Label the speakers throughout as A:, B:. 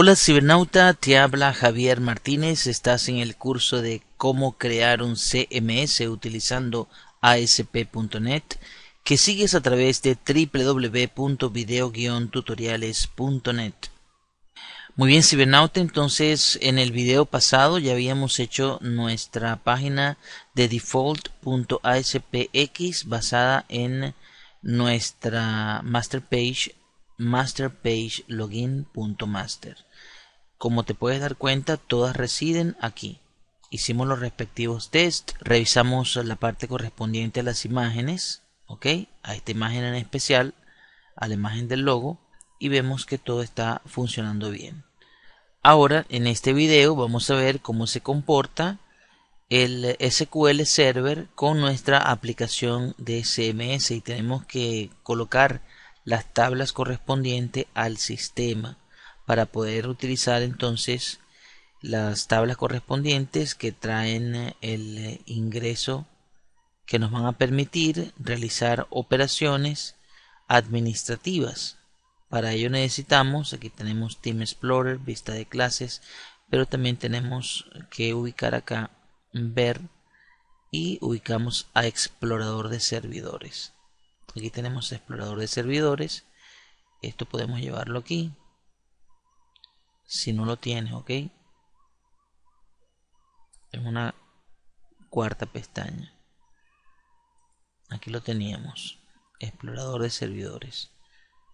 A: Hola cibernauta, te habla Javier Martínez, estás en el curso de cómo crear un CMS utilizando asp.net que sigues a través de www.video-tutoriales.net. Muy bien cibernauta, entonces en el video pasado ya habíamos hecho nuestra página de default.aspx basada en nuestra master page masterpage login.master. Como te puedes dar cuenta, todas residen aquí. Hicimos los respectivos test, revisamos la parte correspondiente a las imágenes, ¿ok? A esta imagen en especial, a la imagen del logo, y vemos que todo está funcionando bien. Ahora, en este video vamos a ver cómo se comporta el SQL Server con nuestra aplicación de CMS y tenemos que colocar las tablas correspondientes al sistema para poder utilizar entonces las tablas correspondientes que traen eh, el eh, ingreso que nos van a permitir realizar operaciones administrativas. Para ello necesitamos, aquí tenemos Team Explorer, vista de clases, pero también tenemos que ubicar acá, ver y ubicamos a explorador de servidores. Aquí tenemos explorador de servidores, esto podemos llevarlo aquí, si no lo tienes, ¿ok? En una cuarta pestaña. Aquí lo teníamos. Explorador de servidores.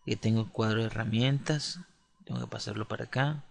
A: y tengo el cuadro de herramientas. Tengo que pasarlo para acá.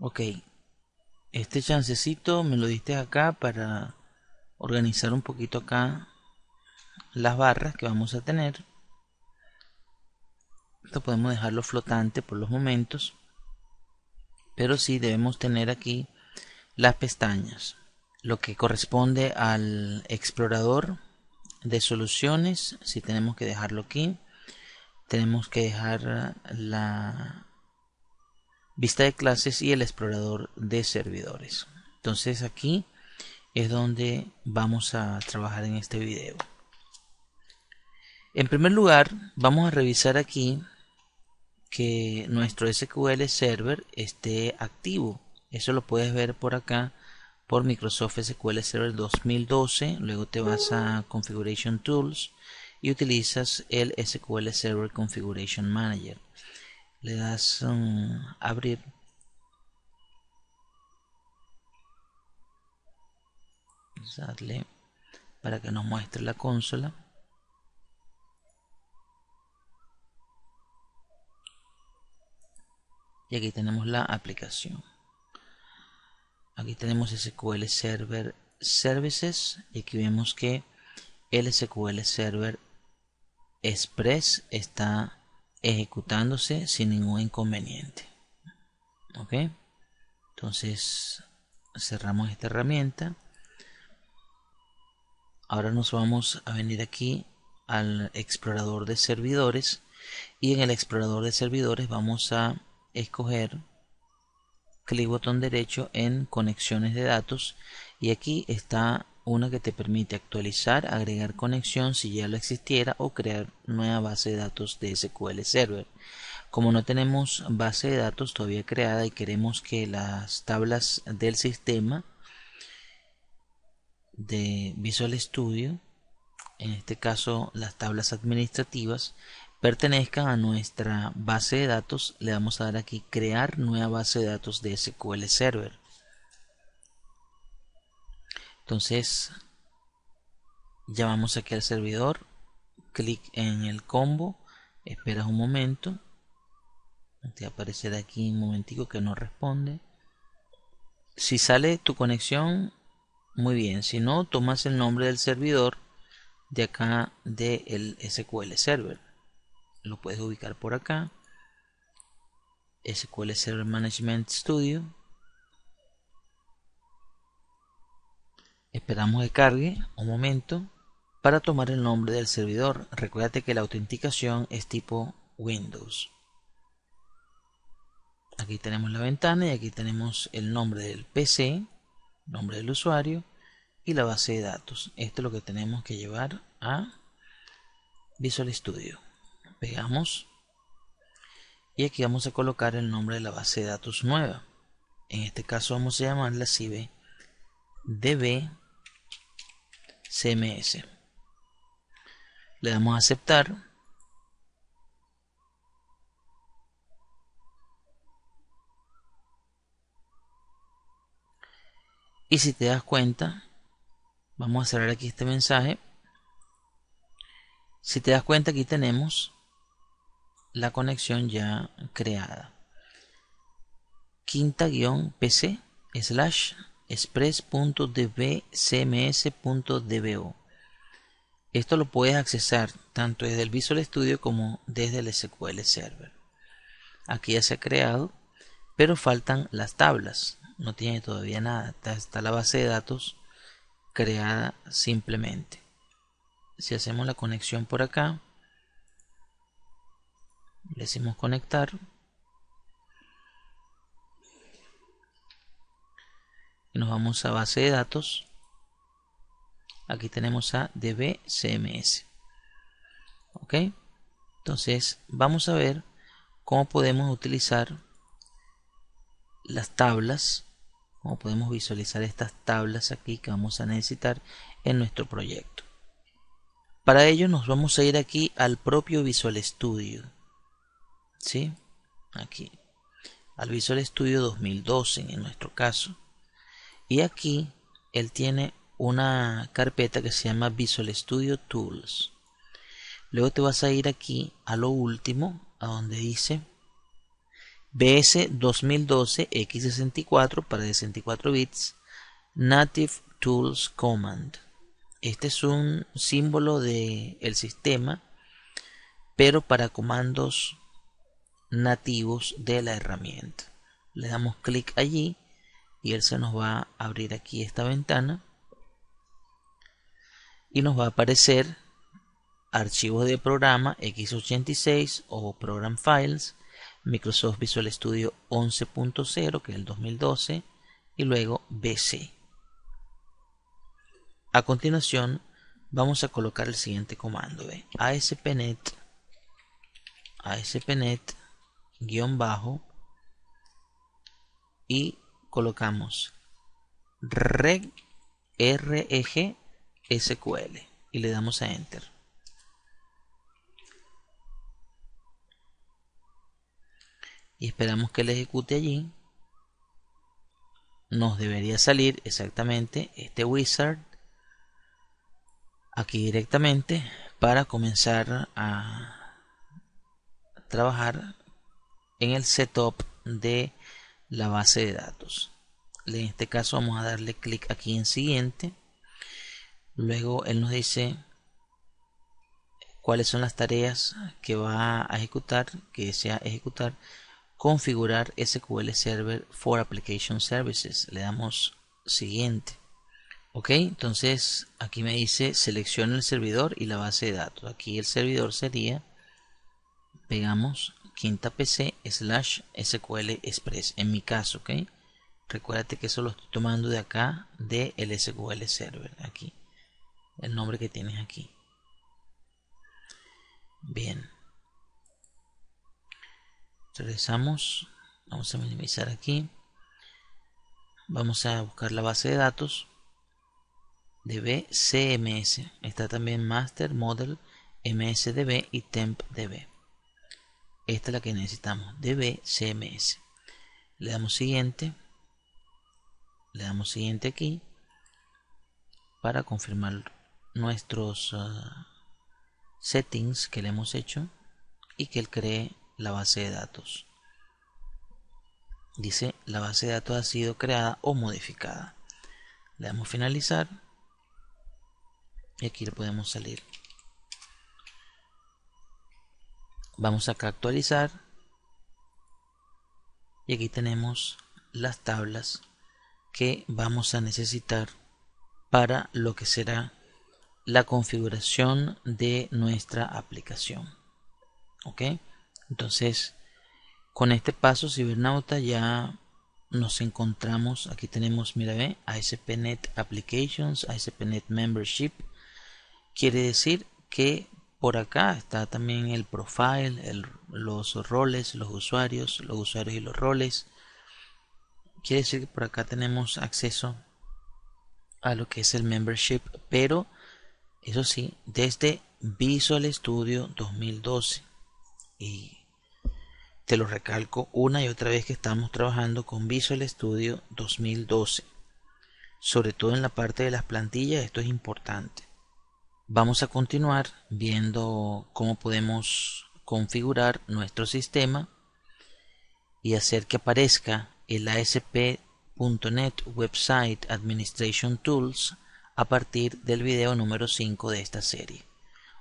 A: ok, este chancecito me lo diste acá para organizar un poquito acá las barras que vamos a tener. Esto podemos dejarlo flotante por los momentos, pero sí debemos tener aquí las pestañas, lo que corresponde al explorador de soluciones, si tenemos que dejarlo aquí, tenemos que dejar la vista de clases y el explorador de servidores. Entonces aquí es donde vamos a trabajar en este video. En primer lugar, vamos a revisar aquí que nuestro SQL Server esté activo. Eso lo puedes ver por acá por Microsoft SQL Server 2012. Luego te vas a Configuration Tools y utilizas el SQL Server Configuration Manager le das un abrir para que nos muestre la consola y aquí tenemos la aplicación aquí tenemos SQL Server Services y aquí vemos que el SQL Server Express está ejecutándose sin ningún inconveniente. ¿Ok? Entonces cerramos esta herramienta. Ahora nos vamos a venir aquí al explorador de servidores y en el explorador de servidores vamos a escoger clic botón derecho en conexiones de datos y aquí está una que te permite actualizar, agregar conexión si ya lo existiera o crear nueva base de datos de SQL Server. Como no tenemos base de datos todavía creada y queremos que las tablas del sistema de Visual Studio, en este caso las tablas administrativas, pertenezcan a nuestra base de datos, le vamos a dar aquí crear nueva base de datos de SQL Server. Entonces, ya vamos aquí al servidor, clic en el combo, esperas un momento, te aparecerá aquí un momentico que no responde. Si sale tu conexión, muy bien, si no, tomas el nombre del servidor de acá del de SQL Server. Lo puedes ubicar por acá. SQL Server Management Studio Esperamos que cargue un momento para tomar el nombre del servidor. Recuérdate que la autenticación es tipo Windows. Aquí tenemos la ventana y aquí tenemos el nombre del PC, nombre del usuario y la base de datos. Esto es lo que tenemos que llevar a Visual Studio. Pegamos y aquí vamos a colocar el nombre de la base de datos nueva. En este caso vamos a llamarla CIBE db cms le damos a aceptar y si te das cuenta vamos a cerrar aquí este mensaje si te das cuenta aquí tenemos la conexión ya creada quinta guión pc slash express.dbcms.dbo. Esto lo puedes accesar tanto desde el Visual Studio como desde el SQL Server. Aquí ya se ha creado, pero faltan las tablas. No tiene todavía nada. Está la base de datos creada simplemente. Si hacemos la conexión por acá, le decimos conectar. Nos vamos a base de datos. Aquí tenemos a DBCMS. ¿Ok? Entonces vamos a ver cómo podemos utilizar las tablas. Cómo podemos visualizar estas tablas aquí que vamos a necesitar en nuestro proyecto. Para ello nos vamos a ir aquí al propio Visual Studio. ¿Sí? Aquí. Al Visual Studio 2012 en nuestro caso. Y aquí él tiene una carpeta que se llama Visual Studio Tools. Luego te vas a ir aquí a lo último, a donde dice BS 2012 X64 para 64 bits Native Tools Command. Este es un símbolo del el sistema, pero para comandos nativos de la herramienta. Le damos clic allí y él se nos va a abrir aquí esta ventana y nos va a aparecer archivos de programa x86 o program files Microsoft Visual Studio 11.0 que es el 2012 y luego BC a continuación vamos a colocar el siguiente comando ASPNet ASPNet guión bajo y colocamos reg reg sql y le damos a enter. Y esperamos que le ejecute allí. Nos debería salir exactamente este wizard aquí directamente para comenzar a trabajar en el setup de la base de datos. En este caso vamos a darle clic aquí en siguiente. Luego él nos dice cuáles son las tareas que va a ejecutar, que desea ejecutar. Configurar SQL Server for Application Services. Le damos siguiente. Ok, entonces aquí me dice selecciona el servidor y la base de datos. Aquí el servidor sería, pegamos quinta pc slash sql express en mi caso ok recuérdate que eso lo estoy tomando de acá del sql server aquí el nombre que tienes aquí bien regresamos vamos a minimizar aquí vamos a buscar la base de datos db cms está también master model msdb y tempdb esta es la que necesitamos, CMS. Le damos siguiente. Le damos siguiente aquí para confirmar nuestros ah, settings que le hemos hecho y que él cree la base de datos. Dice la base de datos ha sido creada o modificada. Le damos finalizar y aquí le podemos salir Vamos a actualizar. Y aquí tenemos las tablas que vamos a necesitar para lo que será la configuración de nuestra aplicación. ¿Ok? Entonces, con este paso cibernauta ya nos encontramos, aquí tenemos, mira ve, ASP.NET Applications, ASP.NET Membership, quiere decir que por acá está también el profile, los roles, los usuarios, los usuarios y los roles. Quiere decir que por acá tenemos acceso a lo que es el membership, pero eso sí, desde Visual Studio 2012. Y te lo recalco una y otra vez que estamos trabajando con Visual Studio 2012. Sobre todo en la parte de las plantillas, esto es importante. Vamos a continuar viendo cómo podemos configurar nuestro sistema y hacer que aparezca el ASP.NET Website Administration Tools a partir del video número 5 de esta serie.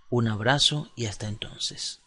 A: Un abrazo y hasta entonces.